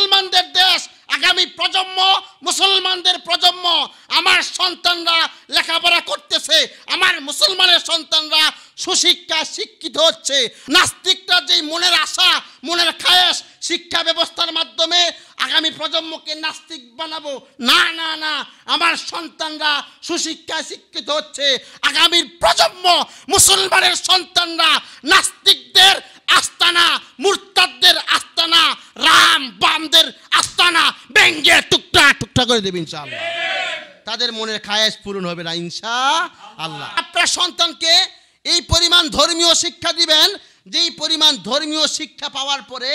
মুসলমানদের দেশ আগামী প্রজন্ম মুসলমানদের প্রজন্ম আমার সন্তানরা লেখাপড়া করতেছে আমার মুসলমানের সন্তানরা সুশিক্ষা শিক্ষিত হচ্ছে নাস্তিকটা যে মনের আশা মনের খায়স শিক্ষা ব্যবস্থার মাধ্যমে আগামী প্রজন্মকে নাস্তিক বানাবো না না না আমার সন্তানরা সুশিক্ষায় শিক্ষিত হচ্ছে আগামীর প্রজন্ম মুসলমানের সন্তানরা নাস্তিকদের আস্তানা মুরতাদদের আস্তানা রাম বামদের আস্তানা ব্যঙ্গে টুকটা টুকটা করে দেবে ইনশাআল্লাহ তাদের মনের খায়েস পূরণ হবে না ইনশা আল্লাহ আপনার সন্তানকে এই পরিমাণ ধর্মীয় শিক্ষা দিবেন যেই পরিমাণ ধর্মীয় শিক্ষা পাওয়ার পরে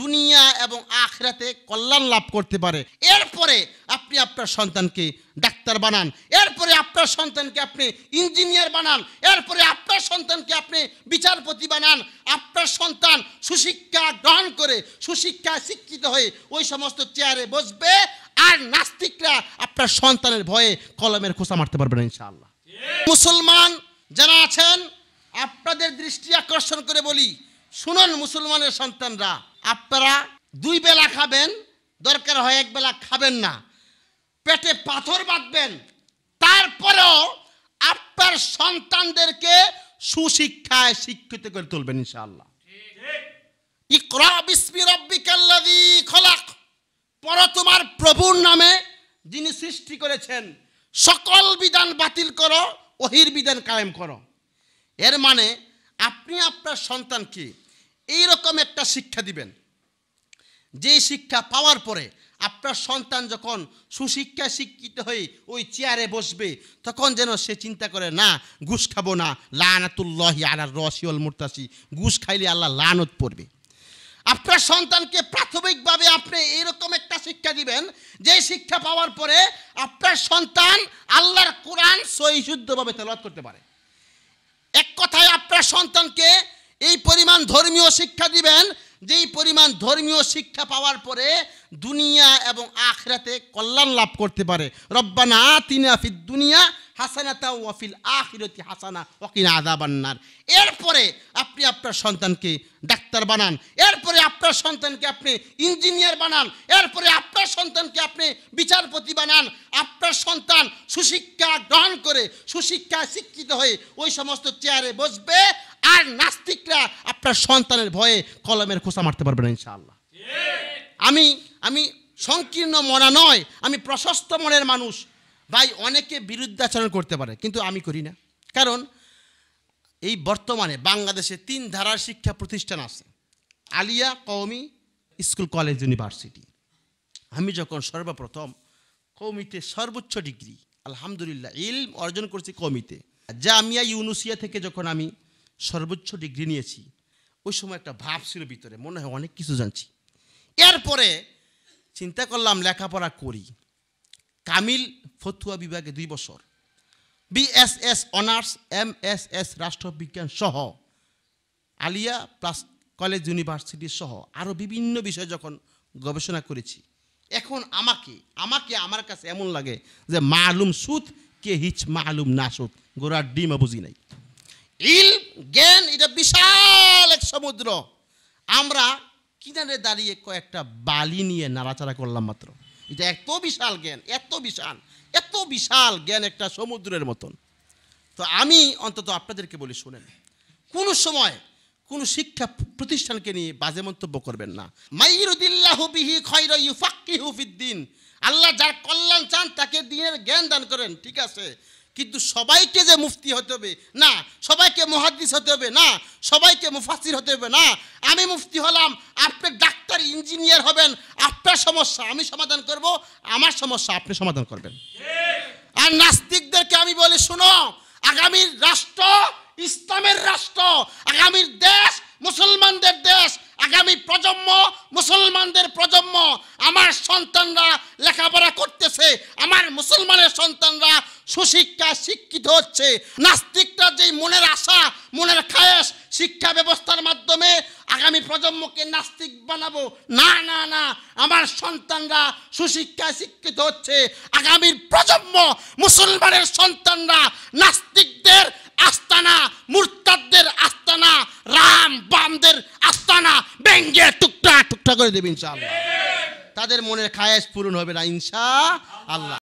দুনিয়া এবং আখরাতে কল্যাণ লাভ করতে পারে এরপরে আপনি আপনার সন্তানকে ডাক্তার বানান এরপরে আপনার সন্তানকে আপনি ইঞ্জিনিয়ার বানান এরপরে আপনার সন্তানকে আপনি বিচারপতি বানান আপনার সন্তান সুশিক্ষা গ্রহণ করে সুশিক্ষা শিক্ষিত হয়ে ওই সমস্ত চেয়ারে বসবে আর নাস্তিকরা আপনার সন্তানের ভয়ে কলমের খোসা মারতে পারবে না ইনশাআল্লাহ মুসলমান যারা আছেন আপনাদের দৃষ্টি আকর্ষণ করে বলি শুনুন মুসলমানের সন্তানরা আপনারা দুই বেলা খাবেন দরকার হয় এক বেলা খাবেন না পেটে পাথর বাঁধবেন তারপরেও আপনার সন্তানদেরকে সুশিক্ষায় শিক্ষিত করে তুলবেন ইনশাআল্লাহ ইকরা তোমার প্রভুর নামে যিনি সৃষ্টি করেছেন সকল বিধান বাতিল করো ওহির বিধান কায়েম করো এর মানে আপনি আপনার সন্তানকে এই রকম একটা শিক্ষা দিবেন যে শিক্ষা পাওয়ার পরে আপনার সন্তান যখন সুশিক্ষায় শিক্ষিত হয়ে ওই চেয়ারে বসবে তখন যেন সে চিন্তা করে না ঘুষ খাবো না লানাতুল্লাহি আলার রসিউল মুরতাসি ঘুষ খাইলে আল্লাহ লানত পড়বে আপনার সন্তানকে প্রাথমিকভাবে আপনি এরকম একটা শিক্ষা দিবেন যে শিক্ষা পাওয়ার পরে আপনার সন্তান আল্লাহর কোরআন সহিশুদ্ধভাবে শুদ্ধভাবে তেলত করতে পারে সন্তানকে এই পরিমাণ ধর্মীয় শিক্ষা দিবেন যেই পরিমাণ ধর্মীয় শিক্ষা পাওয়ার পরে দুনিয়া এবং আখরাতে কল্যাণ লাভ করতে পারে রব্বানা তিনা ফিদ দুনিয়া হাসানাতা ওয়াফিল আহিরতি হাসানা ওকিনা আদাবান্নার এরপরে আপনি আপনার সন্তানকে ডাক্তার বানান এরপরে আপনার সন্তানকে আপনি ইঞ্জিনিয়ার বানান এরপরে আপনার সন্তানকে আপনি বিচারপতি বানান আপনার সন্তান সুশিক্ষা গ্রহণ করে সুশিক্ষায় শিক্ষিত হয়ে ওই সমস্ত চেয়ারে বসবে আর নাস্তিকরা আপনার সন্তানের ভয়ে কলমের খোসা মারতে পারবে না ইনশাআল্লাহ আমি আমি সংকীর্ণ মনা নয় আমি প্রশস্ত মনের মানুষ ভাই অনেকে বিরুদ্ধাচরণ করতে পারে কিন্তু আমি করি না কারণ এই বর্তমানে বাংলাদেশে তিন ধারার শিক্ষা প্রতিষ্ঠান আছে আলিয়া কৌমি স্কুল কলেজ ইউনিভার্সিটি আমি যখন সর্বপ্রথম কৌমিতে সর্বোচ্চ ডিগ্রি আলহামদুলিল্লাহ ইলম অর্জন করছি কৌমিতে জামিয়া ইউনুসিয়া থেকে যখন আমি সর্বোচ্চ ডিগ্রি নিয়েছি ওই সময় একটা ভাব ছিল ভিতরে মনে হয় অনেক কিছু জানছি এরপরে চিন্তা করলাম লেখাপড়া করি কামিল ফতুয়া বিভাগে দুই বছর BSS honours M S S রাষ্ট্রবিজ্ঞান সহ আলিয়া প্লাস কলেজ ইউনিভার্সিটি সহ আরও বিভিন্ন বিষয়ে যখন গবেষণা করেছি এখন আমাকে আমাকে আমার কাছে এমন লাগে যে মালুম সুত কে হিচ মালুম না সুত গোড়ার ডিম বুঝি নাই ইল জ্ঞান এটা বিশাল এক সমুদ্র আমরা কিনারে দাঁড়িয়ে কয়েকটা বালি নিয়ে নাড়াচাড়া করলাম মাত্র এটা এত বিশাল জ্ঞান এত বিশাল এত বিশাল জ্ঞান একটা সমুদ্রের মতন তো আমি অন্তত আপনাদেরকে বলি শুনেন কোনো সময় কোনো শিক্ষা প্রতিষ্ঠানকে নিয়ে বাজে মন্তব্য করবেন না মাইরুদ্দিল্লাহ হুফিদ্দিন আল্লাহ যার কল্যাণ চান তাকে দিনের জ্ঞান দান করেন ঠিক আছে কিন্তু সবাইকে যে মুফতি হতে হবে না সবাইকে মহাদিস হতে হবে না সবাইকে মুফাসির হতে হবে না আমি মুফতি হলাম আপনি ডাক্তার ইঞ্জিনিয়ার হবেন আপনার সমস্যা আমি সমাধান করব আমার সমস্যা আপনি সমাধান করবেন আর নাস্তিকদেরকে আমি বলি শুনো আগামীর রাষ্ট্র ইসলামের রাষ্ট্র আগামীর দেশ মুসলমানদের দেশ আগামী প্রজন্ম মুসলমানদের প্রজন্ম আমার সন্তানরা লেখাপড়া করতেছে আমার মুসলমানের সন্তানরা সুশিক্ষা শিক্ষিত হচ্ছে নাস্তিকটা যেই মনের আশা মনের খায়স শিক্ষা ব্যবস্থার মাধ্যমে আগামী প্রজন্মকে নাস্তিক বানাবো না না না আমার সন্তানরা সুশিক্ষায় শিক্ষিত হচ্ছে আগামীর প্রজন্ম মুসলমানের সন্তানরা নাস্তিকদের আস্তানা মুরতাদদের আস্তানা রাম বামদের আস্তানা ব্যঙ্গে টুকটা টুকটা করে দেবে তাদের মনের খায়স পূরণ হবে না ইনশা আল্লাহ